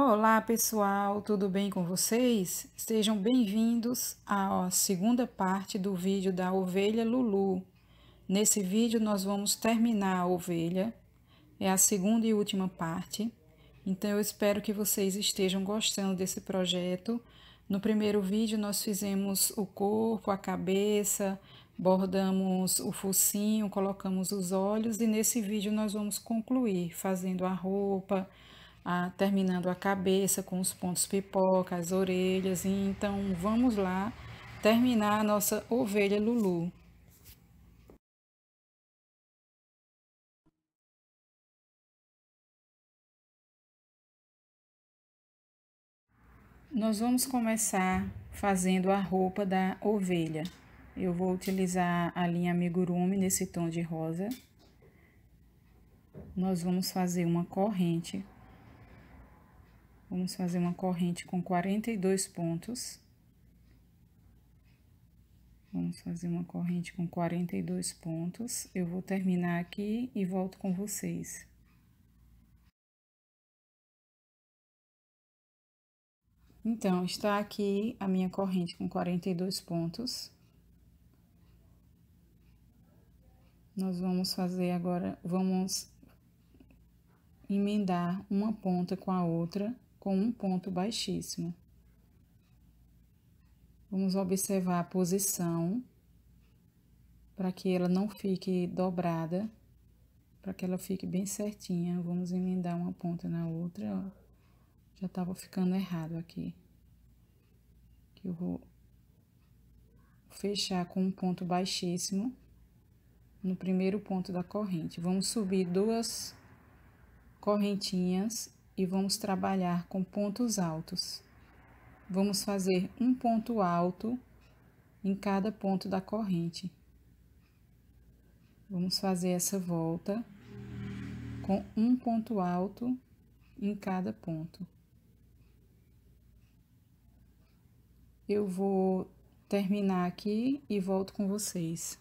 Olá pessoal, tudo bem com vocês? Sejam bem-vindos à segunda parte do vídeo da ovelha Lulu. Nesse vídeo nós vamos terminar a ovelha, é a segunda e última parte. Então eu espero que vocês estejam gostando desse projeto. No primeiro vídeo nós fizemos o corpo, a cabeça, bordamos o focinho, colocamos os olhos e nesse vídeo nós vamos concluir fazendo a roupa, a, terminando a cabeça com os pontos pipoca, as orelhas. E então, vamos lá terminar a nossa ovelha Lulu. Nós vamos começar fazendo a roupa da ovelha. Eu vou utilizar a linha amigurumi nesse tom de rosa. Nós vamos fazer uma corrente Vamos fazer uma corrente com 42 pontos. Vamos fazer uma corrente com 42 pontos. Eu vou terminar aqui e volto com vocês. Então, está aqui a minha corrente com 42 pontos. Nós vamos fazer agora, vamos emendar uma ponta com a outra com um ponto baixíssimo. Vamos observar a posição para que ela não fique dobrada, para que ela fique bem certinha. Vamos emendar uma ponta na outra, ó. Já estava ficando errado aqui. Que eu vou fechar com um ponto baixíssimo no primeiro ponto da corrente. Vamos subir duas correntinhas e vamos trabalhar com pontos altos. Vamos fazer um ponto alto em cada ponto da corrente. Vamos fazer essa volta com um ponto alto em cada ponto. Eu vou terminar aqui e volto com vocês.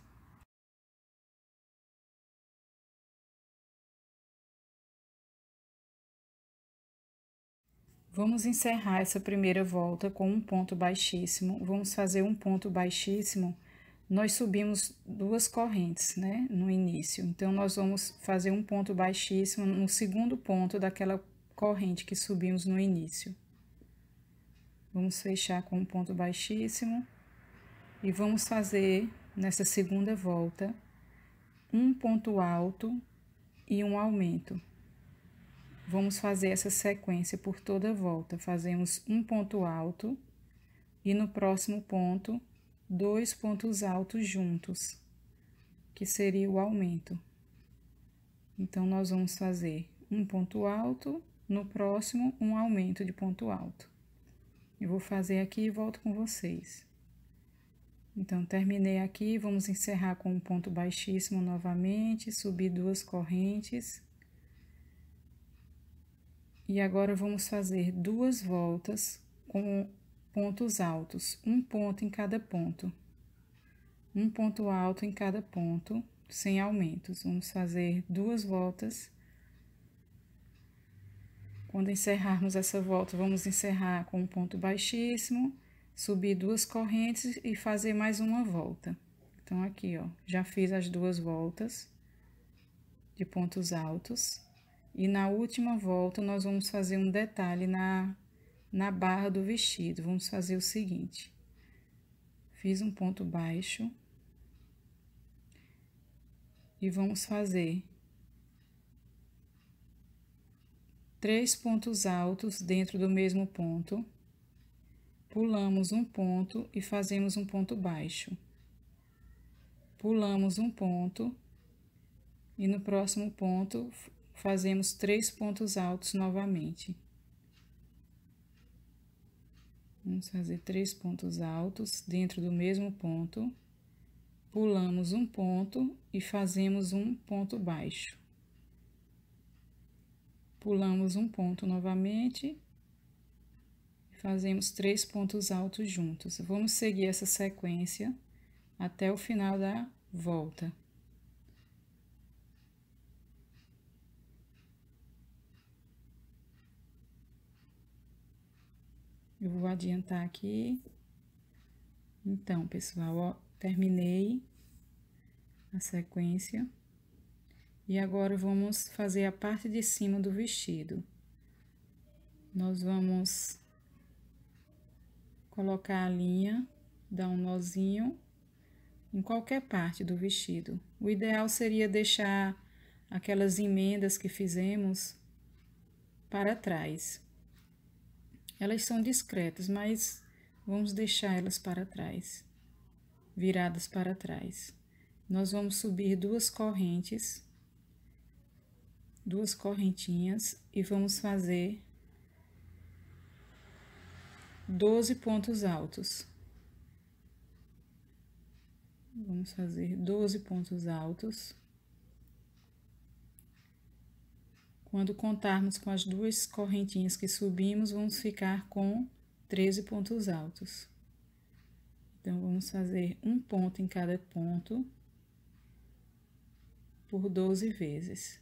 Vamos encerrar essa primeira volta com um ponto baixíssimo. Vamos fazer um ponto baixíssimo. Nós subimos duas correntes, né, no início. Então, nós vamos fazer um ponto baixíssimo no segundo ponto daquela corrente que subimos no início. Vamos fechar com um ponto baixíssimo e vamos fazer nessa segunda volta um ponto alto e um aumento. Vamos fazer essa sequência por toda volta. Fazemos um ponto alto e no próximo ponto, dois pontos altos juntos, que seria o aumento. Então, nós vamos fazer um ponto alto, no próximo, um aumento de ponto alto. Eu vou fazer aqui e volto com vocês. Então, terminei aqui, vamos encerrar com um ponto baixíssimo novamente, subir duas correntes e agora vamos fazer duas voltas com pontos altos, um ponto em cada ponto. Um ponto alto em cada ponto, sem aumentos. Vamos fazer duas voltas. Quando encerrarmos essa volta, vamos encerrar com um ponto baixíssimo, subir duas correntes e fazer mais uma volta. Então, aqui, ó, já fiz as duas voltas de pontos altos. E na última volta, nós vamos fazer um detalhe na, na barra do vestido. Vamos fazer o seguinte. Fiz um ponto baixo. E vamos fazer três pontos altos dentro do mesmo ponto. Pulamos um ponto e fazemos um ponto baixo. Pulamos um ponto e no próximo ponto fazemos três pontos altos novamente. Vamos fazer três pontos altos dentro do mesmo ponto, pulamos um ponto e fazemos um ponto baixo. Pulamos um ponto novamente, fazemos três pontos altos juntos. Vamos seguir essa sequência até o final da volta. Eu vou adiantar aqui. Então, pessoal, ó, terminei a sequência. E agora, vamos fazer a parte de cima do vestido. Nós vamos colocar a linha, dar um nozinho em qualquer parte do vestido. O ideal seria deixar aquelas emendas que fizemos para trás. Elas são discretas, mas vamos deixá-las para trás, viradas para trás. Nós vamos subir duas correntes, duas correntinhas e vamos fazer 12 pontos altos. Vamos fazer 12 pontos altos. Quando contarmos com as duas correntinhas que subimos, vamos ficar com 13 pontos altos. Então, vamos fazer um ponto em cada ponto por 12 vezes.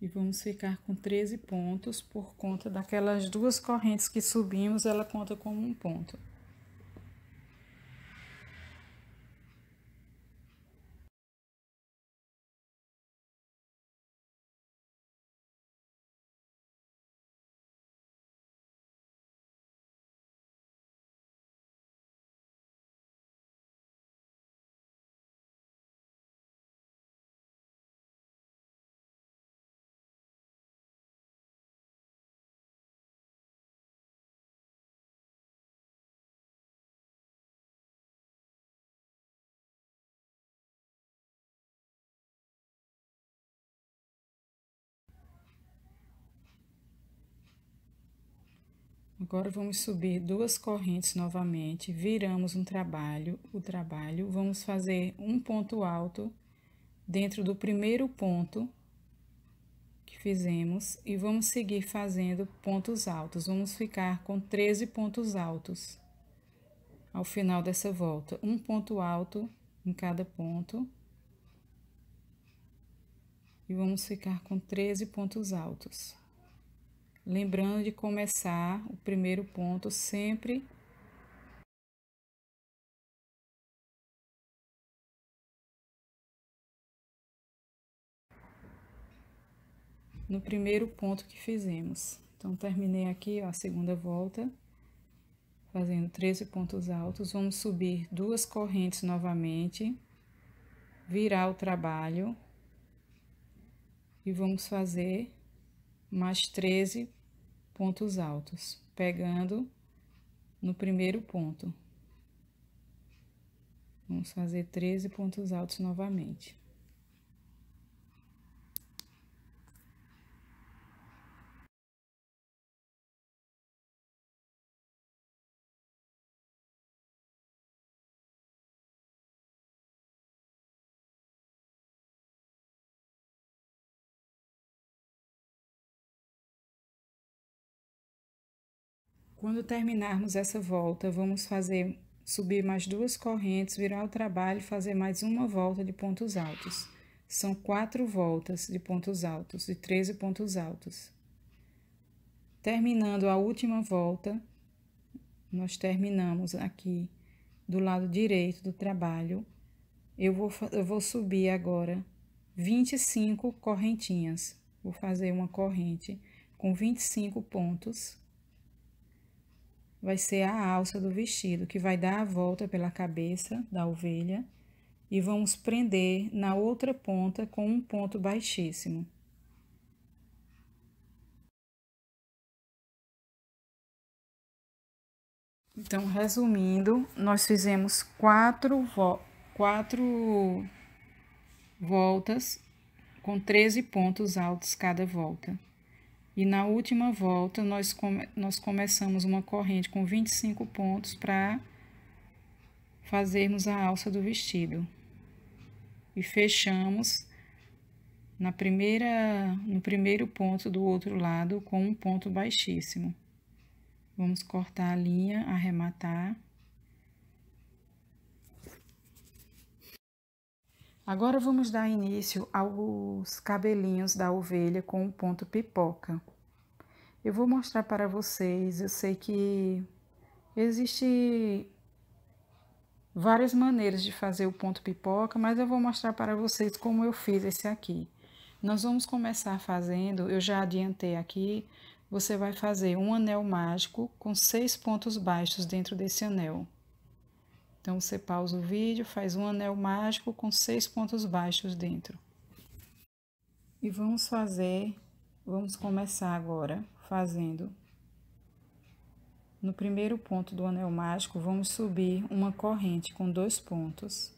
E vamos ficar com 13 pontos por conta daquelas duas correntes que subimos, ela conta como um ponto. Agora, vamos subir duas correntes novamente, viramos um trabalho, o trabalho, vamos fazer um ponto alto dentro do primeiro ponto que fizemos e vamos seguir fazendo pontos altos. Vamos ficar com 13 pontos altos ao final dessa volta. Um ponto alto em cada ponto. E vamos ficar com 13 pontos altos. Lembrando de começar o primeiro ponto sempre no primeiro ponto que fizemos. Então, terminei aqui ó, a segunda volta, fazendo 13 pontos altos. Vamos subir duas correntes novamente, virar o trabalho e vamos fazer mais 13 pontos altos, pegando no primeiro ponto. Vamos fazer 13 pontos altos novamente. Quando terminarmos essa volta, vamos fazer subir mais duas correntes, virar o trabalho e fazer mais uma volta de pontos altos. São quatro voltas de pontos altos, de 13 pontos altos. Terminando a última volta, nós terminamos aqui do lado direito do trabalho. Eu vou, eu vou subir agora 25 correntinhas. Vou fazer uma corrente com 25 pontos vai ser a alça do vestido, que vai dar a volta pela cabeça da ovelha e vamos prender na outra ponta com um ponto baixíssimo. Então, resumindo, nós fizemos quatro, vo quatro voltas com 13 pontos altos cada volta. E na última volta, nós, come, nós começamos uma corrente com 25 pontos para fazermos a alça do vestido. E fechamos na primeira, no primeiro ponto do outro lado com um ponto baixíssimo. Vamos cortar a linha, arrematar. Agora vamos dar início aos cabelinhos da ovelha com o ponto pipoca. Eu vou mostrar para vocês, eu sei que existe várias maneiras de fazer o ponto pipoca, mas eu vou mostrar para vocês como eu fiz esse aqui. Nós vamos começar fazendo, eu já adiantei aqui, você vai fazer um anel mágico com seis pontos baixos dentro desse anel. Então você pausa o vídeo, faz um anel mágico com seis pontos baixos dentro. E vamos fazer, vamos começar agora fazendo no primeiro ponto do anel mágico, vamos subir uma corrente com dois pontos.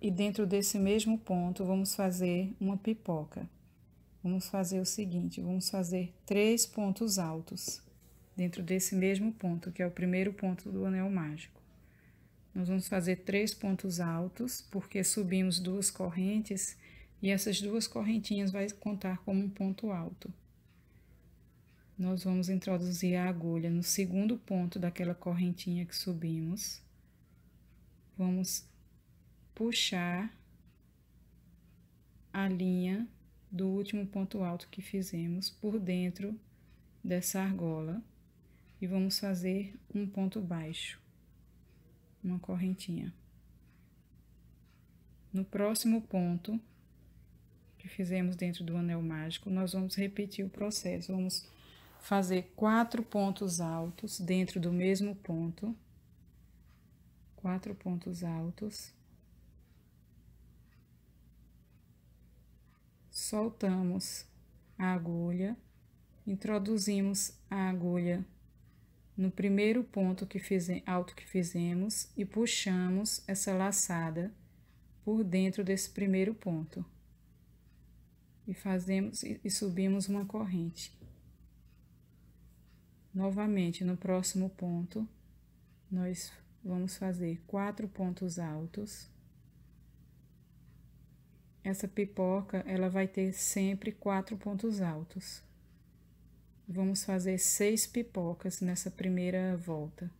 E dentro desse mesmo ponto, vamos fazer uma pipoca. Vamos fazer o seguinte, vamos fazer três pontos altos dentro desse mesmo ponto, que é o primeiro ponto do anel mágico. Nós vamos fazer três pontos altos, porque subimos duas correntes e essas duas correntinhas vai contar como um ponto alto. Nós vamos introduzir a agulha no segundo ponto daquela correntinha que subimos. Vamos puxar a linha do último ponto alto que fizemos por dentro dessa argola e vamos fazer um ponto baixo uma correntinha. No próximo ponto que fizemos dentro do anel mágico, nós vamos repetir o processo. Vamos fazer quatro pontos altos dentro do mesmo ponto. Quatro pontos altos. Soltamos a agulha, introduzimos a agulha no primeiro ponto que fize, alto que fizemos e puxamos essa laçada por dentro desse primeiro ponto. E fazemos e subimos uma corrente. Novamente, no próximo ponto, nós vamos fazer quatro pontos altos. Essa pipoca, ela vai ter sempre quatro pontos altos. Vamos fazer seis pipocas nessa primeira volta.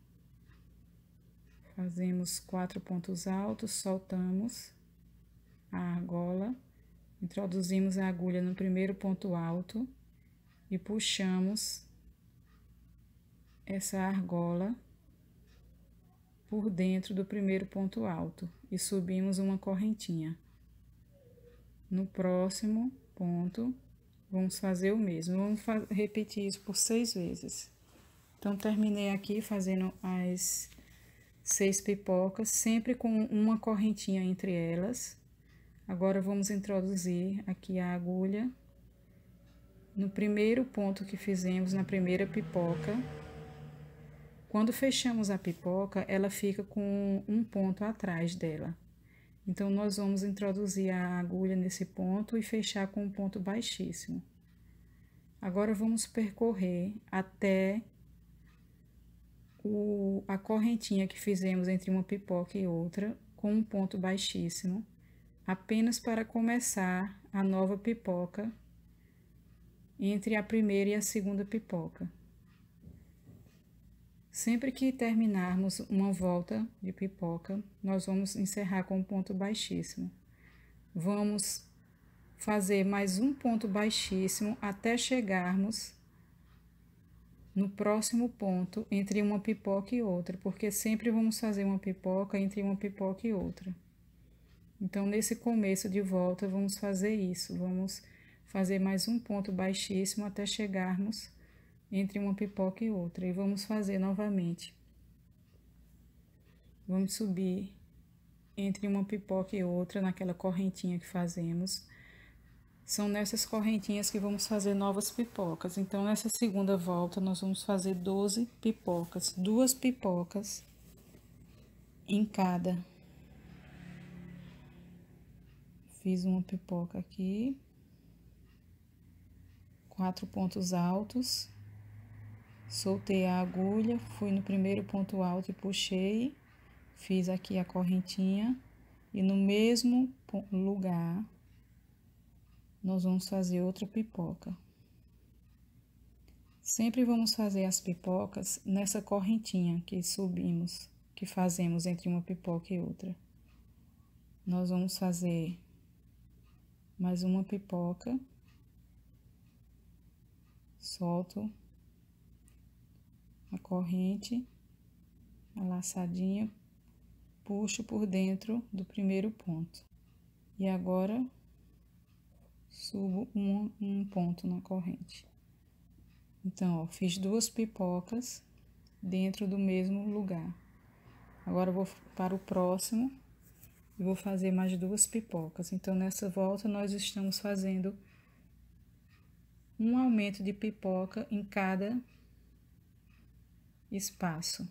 Fazemos quatro pontos altos, soltamos a argola, introduzimos a agulha no primeiro ponto alto e puxamos essa argola por dentro do primeiro ponto alto e subimos uma correntinha. No próximo ponto, Vamos fazer o mesmo. Vamos repetir isso por seis vezes. Então, terminei aqui fazendo as seis pipocas, sempre com uma correntinha entre elas. Agora, vamos introduzir aqui a agulha no primeiro ponto que fizemos na primeira pipoca. Quando fechamos a pipoca, ela fica com um ponto atrás dela. Então, nós vamos introduzir a agulha nesse ponto e fechar com um ponto baixíssimo. Agora, vamos percorrer até o, a correntinha que fizemos entre uma pipoca e outra com um ponto baixíssimo, apenas para começar a nova pipoca entre a primeira e a segunda pipoca. Sempre que terminarmos uma volta de pipoca, nós vamos encerrar com um ponto baixíssimo. Vamos fazer mais um ponto baixíssimo até chegarmos no próximo ponto entre uma pipoca e outra, porque sempre vamos fazer uma pipoca entre uma pipoca e outra. Então, nesse começo de volta, vamos fazer isso, vamos fazer mais um ponto baixíssimo até chegarmos entre uma pipoca e outra. E vamos fazer novamente. Vamos subir entre uma pipoca e outra naquela correntinha que fazemos. São nessas correntinhas que vamos fazer novas pipocas. Então, nessa segunda volta, nós vamos fazer 12 pipocas, duas pipocas em cada. Fiz uma pipoca aqui, quatro pontos altos. Soltei a agulha, fui no primeiro ponto alto e puxei, fiz aqui a correntinha e no mesmo lugar nós vamos fazer outra pipoca. Sempre vamos fazer as pipocas nessa correntinha que subimos, que fazemos entre uma pipoca e outra. Nós vamos fazer mais uma pipoca, solto a corrente, a laçadinha, puxo por dentro do primeiro ponto. E agora, subo um, um ponto na corrente. Então, ó, fiz duas pipocas dentro do mesmo lugar. Agora, vou para o próximo e vou fazer mais duas pipocas. Então, nessa volta, nós estamos fazendo um aumento de pipoca em cada espaço.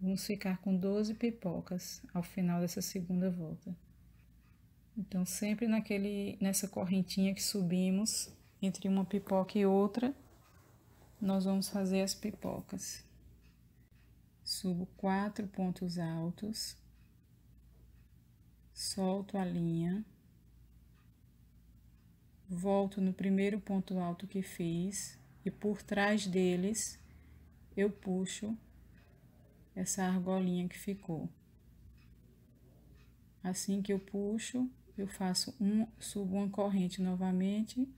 Vamos ficar com 12 pipocas ao final dessa segunda volta. Então, sempre naquele, nessa correntinha que subimos, entre uma pipoca e outra, nós vamos fazer as pipocas. Subo quatro pontos altos, solto a linha, volto no primeiro ponto alto que fiz e por trás deles eu puxo essa argolinha que ficou. Assim que eu puxo, eu faço um, subo uma corrente novamente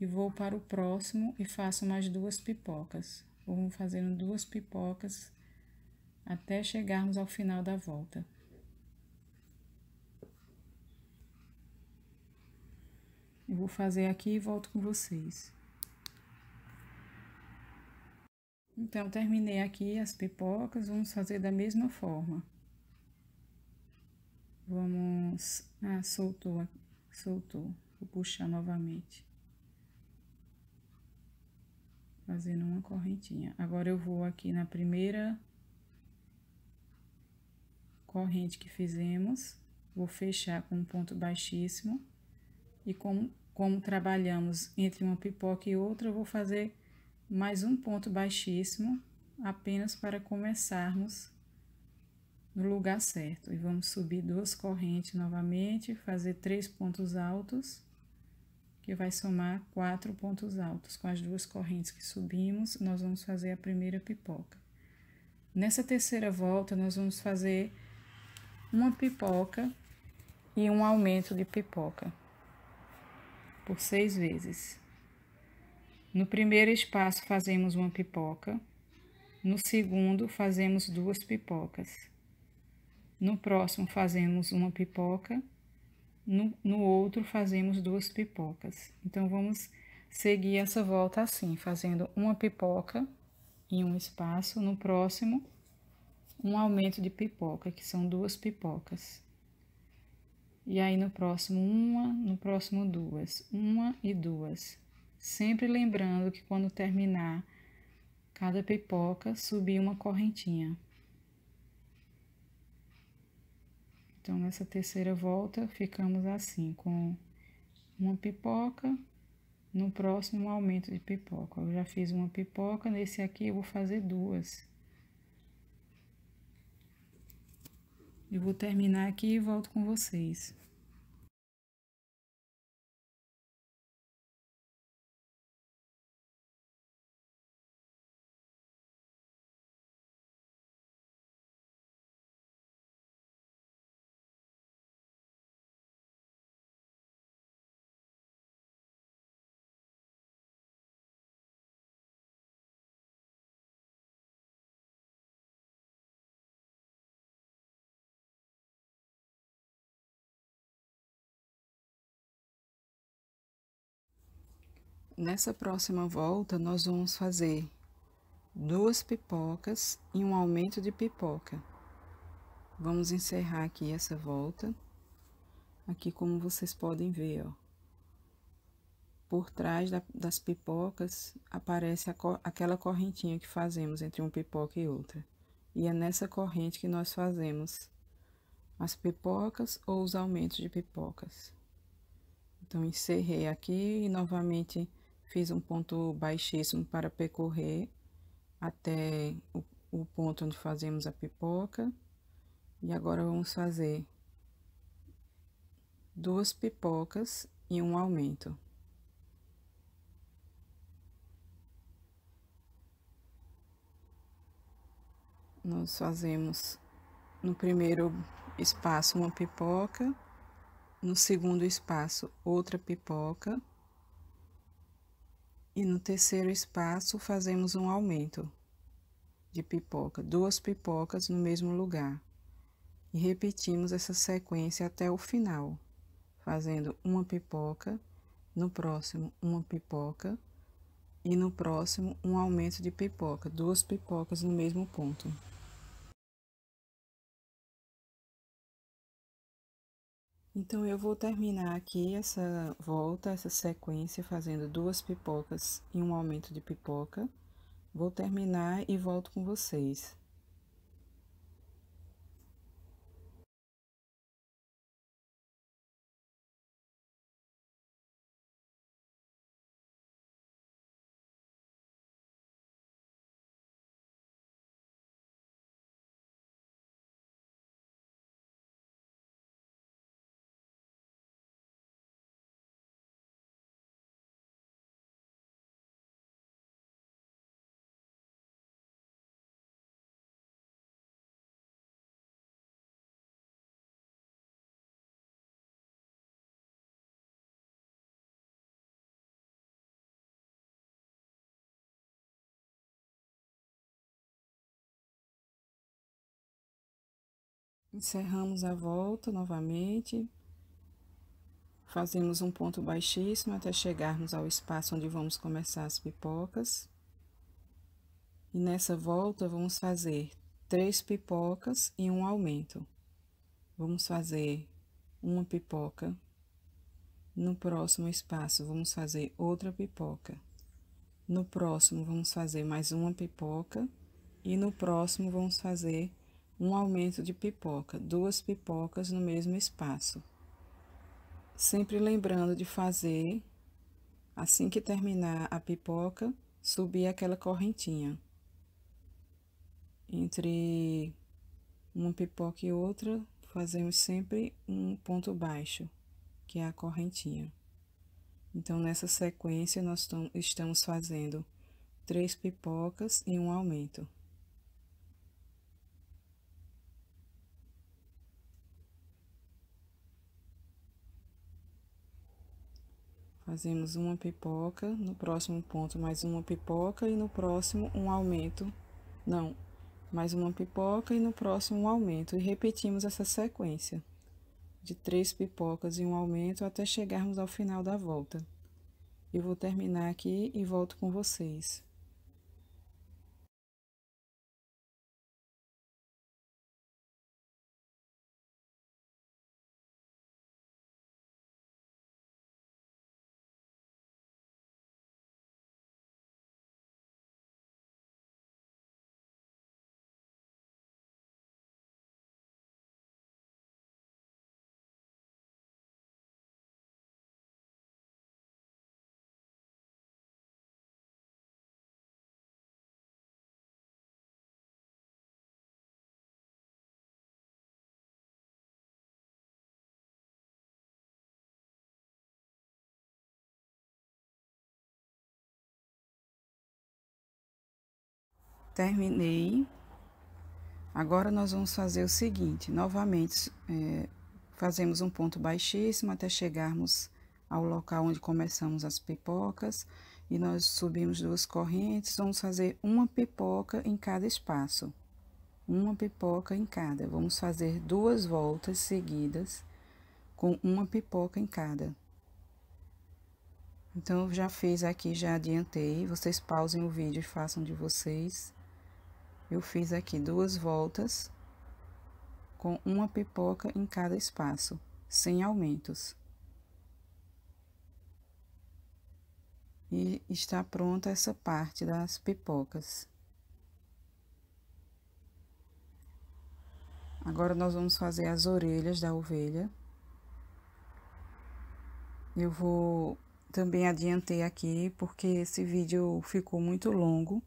e vou para o próximo e faço mais duas pipocas. Vamos fazendo duas pipocas até chegarmos ao final da volta. Eu vou fazer aqui e volto com vocês. Então, terminei aqui as pipocas, vamos fazer da mesma forma. Vamos... Ah, soltou, soltou. Vou puxar novamente. Fazendo uma correntinha. Agora, eu vou aqui na primeira corrente que fizemos, vou fechar com um ponto baixíssimo. E como, como trabalhamos entre uma pipoca e outra, eu vou fazer mais um ponto baixíssimo, apenas para começarmos no lugar certo. E vamos subir duas correntes novamente, fazer três pontos altos, que vai somar quatro pontos altos. Com as duas correntes que subimos, nós vamos fazer a primeira pipoca. Nessa terceira volta, nós vamos fazer uma pipoca e um aumento de pipoca por seis vezes. No primeiro espaço fazemos uma pipoca, no segundo fazemos duas pipocas. No próximo fazemos uma pipoca, no, no outro fazemos duas pipocas. Então vamos seguir essa volta assim, fazendo uma pipoca em um espaço, no próximo um aumento de pipoca, que são duas pipocas. E aí no próximo uma, no próximo duas, uma e duas sempre lembrando que quando terminar cada pipoca, subir uma correntinha. Então, nessa terceira volta, ficamos assim, com uma pipoca, no próximo um aumento de pipoca. Eu já fiz uma pipoca, nesse aqui eu vou fazer duas. Eu vou terminar aqui e volto com vocês. Nessa próxima volta, nós vamos fazer duas pipocas e um aumento de pipoca. Vamos encerrar aqui essa volta. Aqui, como vocês podem ver, ó. Por trás da, das pipocas, aparece aquela correntinha que fazemos entre uma pipoca e outra. E é nessa corrente que nós fazemos as pipocas ou os aumentos de pipocas. Então, encerrei aqui e novamente Fiz um ponto baixíssimo para percorrer até o, o ponto onde fazemos a pipoca. E agora, vamos fazer duas pipocas e um aumento. Nós fazemos no primeiro espaço uma pipoca, no segundo espaço outra pipoca, e no terceiro espaço, fazemos um aumento de pipoca, duas pipocas no mesmo lugar. E repetimos essa sequência até o final, fazendo uma pipoca, no próximo uma pipoca e no próximo um aumento de pipoca, duas pipocas no mesmo ponto. Então, eu vou terminar aqui essa volta, essa sequência, fazendo duas pipocas e um aumento de pipoca. Vou terminar e volto com vocês. Encerramos a volta novamente. Fazemos um ponto baixíssimo até chegarmos ao espaço onde vamos começar as pipocas. E nessa volta, vamos fazer três pipocas e um aumento. Vamos fazer uma pipoca. No próximo espaço, vamos fazer outra pipoca. No próximo, vamos fazer mais uma pipoca. E no próximo, vamos fazer um aumento de pipoca, duas pipocas no mesmo espaço. Sempre lembrando de fazer, assim que terminar a pipoca, subir aquela correntinha. Entre uma pipoca e outra, fazemos sempre um ponto baixo, que é a correntinha. Então, nessa sequência, nós estamos fazendo três pipocas e um aumento. Fazemos uma pipoca, no próximo ponto mais uma pipoca e no próximo um aumento, não, mais uma pipoca e no próximo um aumento. E repetimos essa sequência de três pipocas e um aumento até chegarmos ao final da volta. Eu vou terminar aqui e volto com vocês. terminei. Agora, nós vamos fazer o seguinte, novamente, é, fazemos um ponto baixíssimo até chegarmos ao local onde começamos as pipocas e nós subimos duas correntes, vamos fazer uma pipoca em cada espaço. Uma pipoca em cada. Vamos fazer duas voltas seguidas com uma pipoca em cada. Então, já fiz aqui, já adiantei. Vocês pausem o vídeo e façam de vocês eu fiz aqui duas voltas com uma pipoca em cada espaço, sem aumentos. E está pronta essa parte das pipocas. Agora, nós vamos fazer as orelhas da ovelha. Eu vou também adiantei aqui, porque esse vídeo ficou muito longo.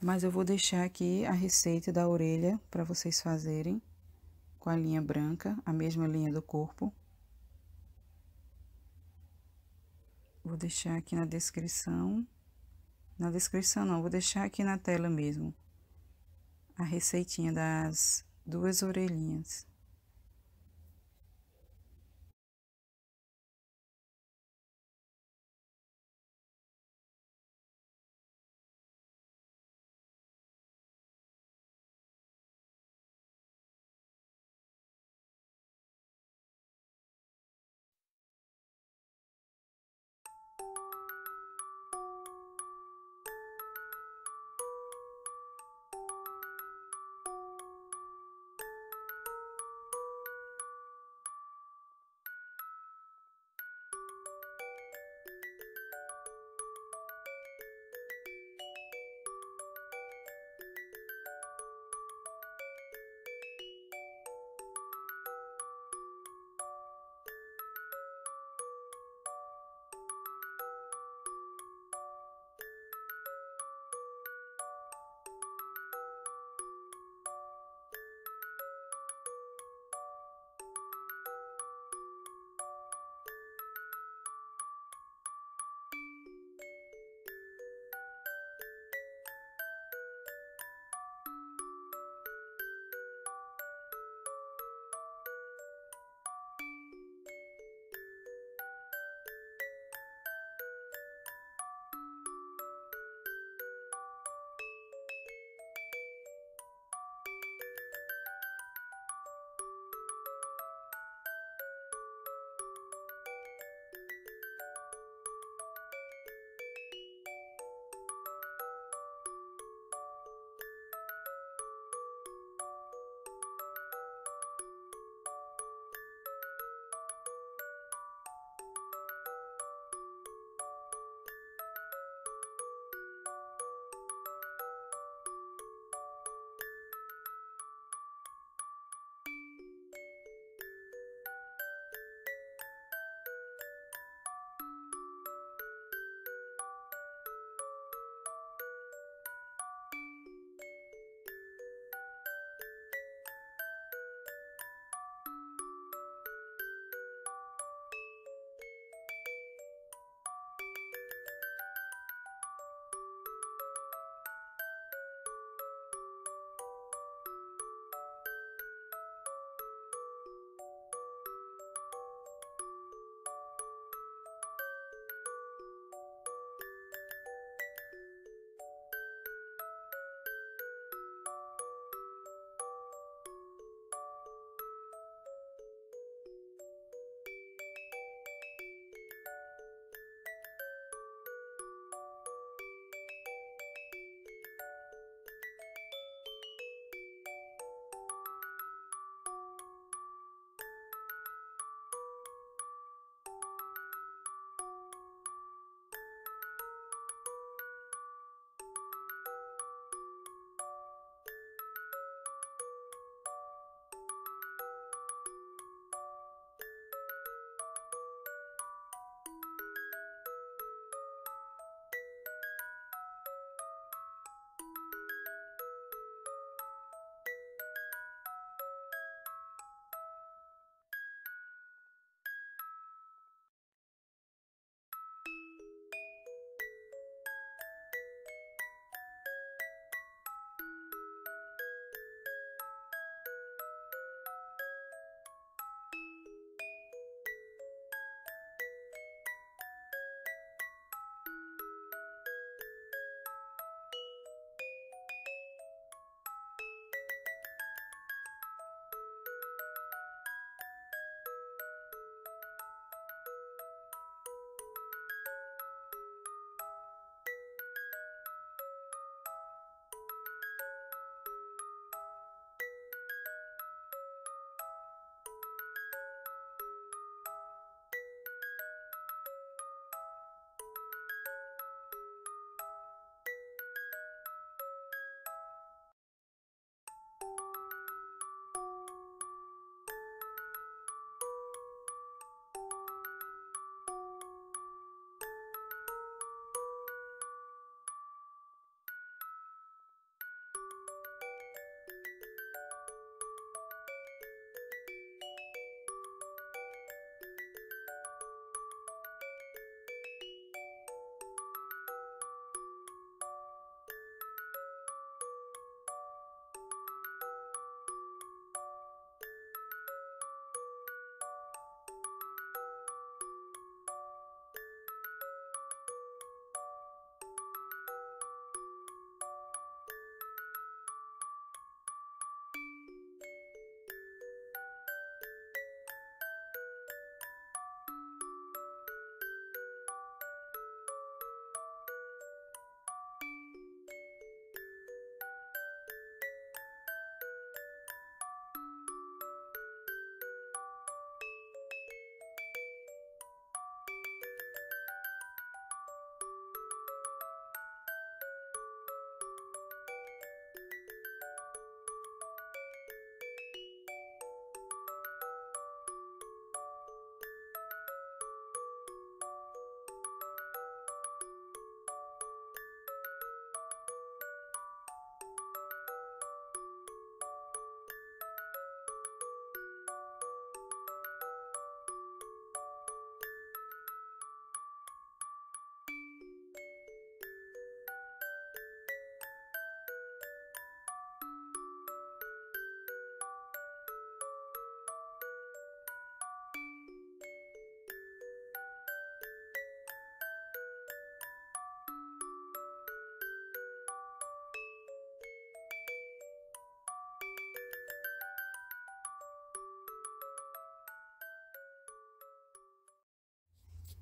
Mas eu vou deixar aqui a receita da orelha para vocês fazerem com a linha branca, a mesma linha do corpo. Vou deixar aqui na descrição. Na descrição não, vou deixar aqui na tela mesmo. A receitinha das duas orelhinhas.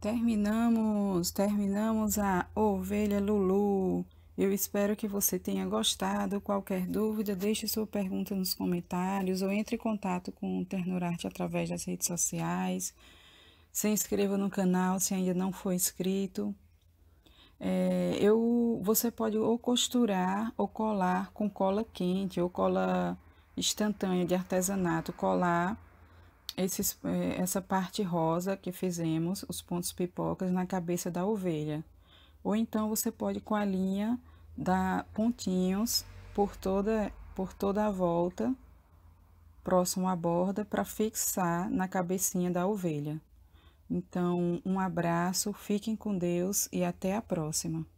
Terminamos, terminamos a Ovelha Lulu. Eu espero que você tenha gostado. Qualquer dúvida, deixe sua pergunta nos comentários ou entre em contato com o Ternurarte através das redes sociais. Se inscreva no canal se ainda não for inscrito. É, eu, você pode ou costurar ou colar com cola quente ou cola instantânea de artesanato, colar esses, eh, essa parte rosa que fizemos, os pontos pipocas, na cabeça da ovelha. Ou então, você pode, com a linha, dar pontinhos por toda, por toda a volta, próximo à borda, para fixar na cabecinha da ovelha. Então, um abraço, fiquem com Deus e até a próxima.